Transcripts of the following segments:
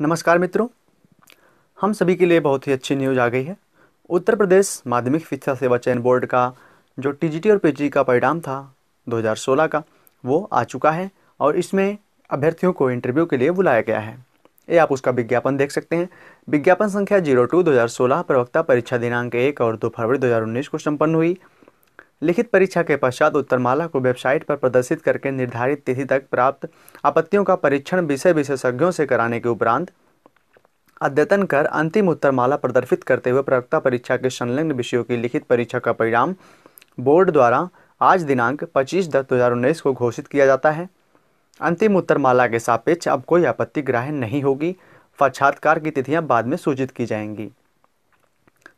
नमस्कार मित्रों हम सभी के लिए बहुत ही अच्छी न्यूज़ आ गई है उत्तर प्रदेश माध्यमिक शिक्षा सेवा चयन बोर्ड का जो टीजीटी और पीजी का परिणाम था 2016 का वो आ चुका है और इसमें अभ्यर्थियों को इंटरव्यू के लिए बुलाया गया है ये आप उसका विज्ञापन देख सकते हैं विज्ञापन संख्या जीरो टू दो प्रवक्ता परीक्षा दिनांक एक और दो फरवरी दो को सम्पन्न हुई लिखित परीक्षा के पश्चात उत्तरमाला को वेबसाइट पर प्रदर्शित करके निर्धारित तिथि तक प्राप्त आपत्तियों का परीक्षण विषय विशेषज्ञों से कराने के उपरांत अद्यतन कर अंतिम उत्तरमाला प्रदर्शित करते हुए प्रवक्ता परीक्षा के संलग्न विषयों की लिखित परीक्षा का परिणाम बोर्ड द्वारा आज दिनांक 25 दस 2019 को घोषित किया जाता है अंतिम उत्तरमाला के सापेक्ष अब कोई आपत्ति ग्राह्य नहीं होगी साक्षात्कार की तिथियां बाद में सूचित की जाएंगी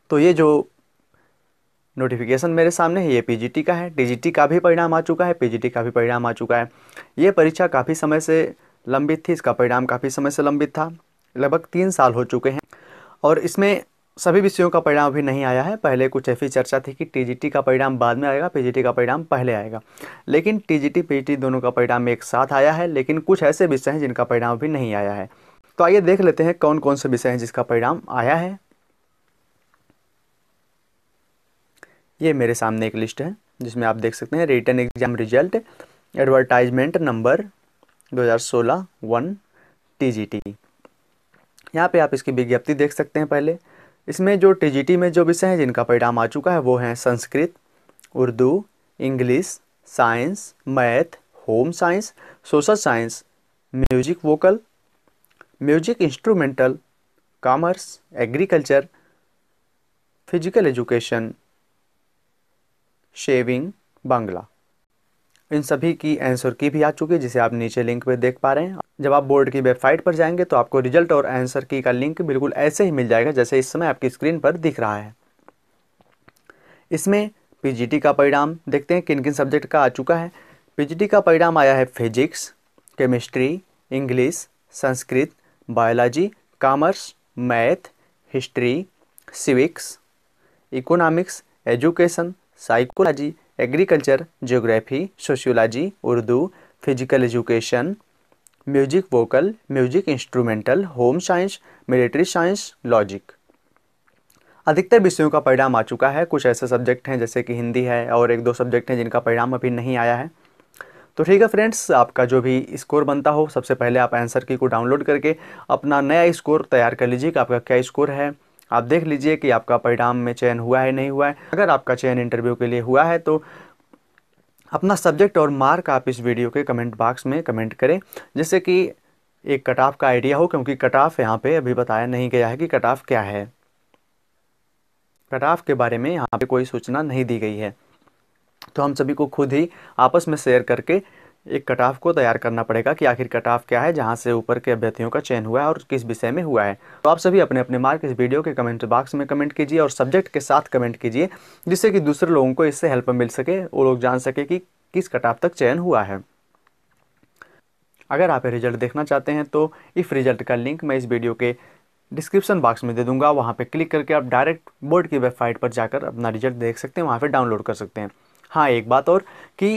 तो ये जो नोटिफिकेशन मेरे सामने है ये पीजीटी का है डीजीटी का भी परिणाम आ चुका है पीजीटी का भी परिणाम आ चुका है ये परीक्षा काफ़ी समय से लंबित थी इसका परिणाम काफ़ी समय से लंबित था लगभग तीन साल हो चुके हैं और इसमें सभी विषयों का परिणाम अभी नहीं आया है पहले कुछ ऐसी चर्चा थी कि टीजीटी का परिणाम बाद में आएगा पीजीटी का परिणाम पहले आएगा लेकिन टीजीटी पीजीटी दोनों का परिणाम एक साथ आया है लेकिन कुछ ऐसे विषय हैं जिनका परिणाम अभी नहीं आया है तो आइए देख लेते हैं कौन कौन से विषय हैं जिसका परिणाम आया है ये मेरे सामने एक लिस्ट है जिसमें आप देख सकते हैं return exam result advertisement number 2016 one T G T यहाँ पर आप इसकी विज्ञप्ति देख सकते हैं पहले इसमें जो टी जी टी में जो विषय हैं जिनका परिणाम आ चुका है वो हैं Sanskrit Urdu English science math home science social science music vocal music instrumental commerce agriculture physical education shaving Bangla इन सभी की आंसर की भी आ चुकी है जिसे आप नीचे लिंक पर देख पा रहे हैं जब आप बोर्ड की वेबसाइट पर जाएंगे तो आपको रिजल्ट और आंसर की का लिंक बिल्कुल ऐसे ही मिल जाएगा जैसे इस समय आपकी स्क्रीन पर दिख रहा है इसमें पीजीटी का परिणाम देखते हैं किन किन सब्जेक्ट का आ चुका है पीजीटी का परिणाम आया है physics chemistry English Sanskrit biology commerce math history civics economics education psychology agriculture geography sociology Urdu physical education music vocal music instrumental home science military science logic अधिकतर विषयों का परिणाम आ चुका है कुछ ऐसे सब्जेक्ट हैं जैसे कि हिंदी है और एक दो सब्जेक्ट हैं जिनका परिणाम अभी नहीं आया है तो ठीक है फ्रेंड्स आपका जो भी स्कोर बनता हो सबसे पहले आप आंसर की को डाउनलोड करके अपना नया स्कोर तैयार कर लीजिए कि आपका क्या स्कोर है आप देख लीजिए कि आपका परिणाम में चयन हुआ है नहीं हुआ है अगर आपका चयन इंटरव्यू के लिए हुआ है तो अपना सब्जेक्ट और मार्क आप इस वीडियो के कमेंट बॉक्स में कमेंट करें जैसे कि एक कट ऑफ का आइडिया हो क्योंकि कट ऑफ यहाँ पे अभी बताया नहीं गया है कि कट ऑफ क्या है कट ऑफ के बारे में यहाँ पे कोई सूचना नहीं दी गई है तो हम सभी को खुद ही आपस में शेयर करके एक कट ऑफ को तैयार करना पड़ेगा कि आखिर कट ऑफ क्या है जहाँ से ऊपर के अभ्यर्थियों का चयन हुआ है और किस विषय में हुआ है तो आप सभी अपने अपने मार्क इस वीडियो के कमेंट बॉक्स में कमेंट कीजिए और सब्जेक्ट के साथ कमेंट कीजिए जिससे कि दूसरे लोगों को इससे हेल्प मिल सके वो लोग जान सके कि किस कट ऑफ तक चयन हुआ है अगर आप रिजल्ट देखना चाहते हैं तो इफ़ रिजल्ट का लिंक मैं इस वीडियो के डिस्क्रिप्शन बॉक्स में दे दूंगा वहाँ पर क्लिक करके आप डायरेक्ट बोर्ड की वेबसाइट पर जाकर अपना रिजल्ट देख सकते हैं वहाँ पर डाउनलोड कर सकते हैं हाँ एक बात और कि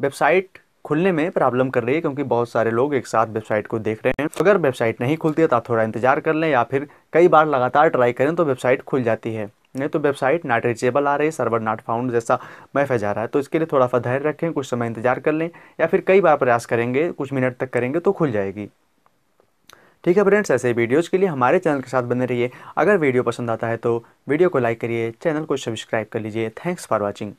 वेबसाइट खुलने में प्रॉब्लम कर रही है क्योंकि बहुत सारे लोग एक साथ वेबसाइट को देख रहे हैं अगर वेबसाइट नहीं खुलती है तो आप थोड़ा इंतजार कर लें या फिर कई बार लगातार ट्राई करें तो वेबसाइट खुल जाती है नहीं तो वेबसाइट नॉट रिचेबल आ रही है सर्वर नॉट फाउंड जैसा मैसेज जा रहा है तो इसके लिए थोड़ा सा धैर्य रखें कुछ समय इंतजार कर लें या फिर कई बार प्रयास करेंगे कुछ मिनट तक करेंगे तो खुल जाएगी ठीक है फ्रेंड्स ऐसे वीडियोज़ के लिए हमारे चैनल के साथ बने रहिए अगर वीडियो पसंद आता है तो वीडियो को लाइक करिए चैनल को सब्सक्राइब कर लीजिए थैंक्स फॉर वॉचिंग